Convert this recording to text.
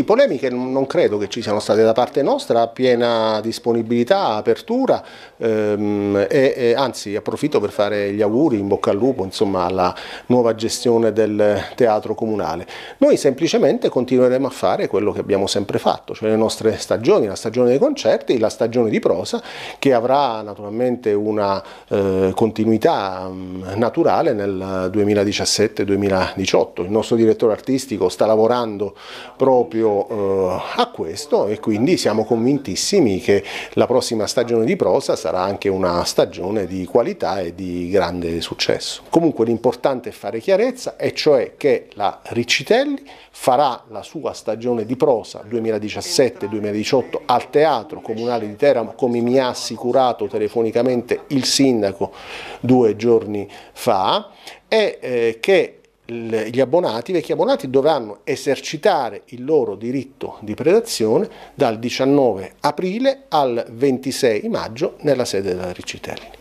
Di polemiche non credo che ci siano state da parte nostra, piena disponibilità, apertura ehm, e, e, anzi approfitto per fare gli auguri in bocca al lupo insomma, alla nuova gestione del teatro comunale. Noi semplicemente continueremo a fare quello che abbiamo sempre fatto, cioè le nostre stagioni, la stagione dei concerti, la stagione di prosa che avrà naturalmente una eh, continuità mh, mm, naturale nel 2017-2018. Il nostro direttore artistico sta lavorando proprio eh, a questo e quindi siamo convintissimi che la prossima stagione di prosa sarà anche una stagione di qualità e di grande successo. Comunque l'importante è fare chiarezza e cioè che la Riccitelli farà la sua stagione di prosa 2017-2018 al Teatro Comunale di Teramo come mi ha assicurato telefonicamente il sindaco due giorni fa e eh, che gli abbonati, i vecchi abbonati dovranno esercitare il loro diritto di predazione dal 19 aprile al 26 maggio nella sede della Riccitelli.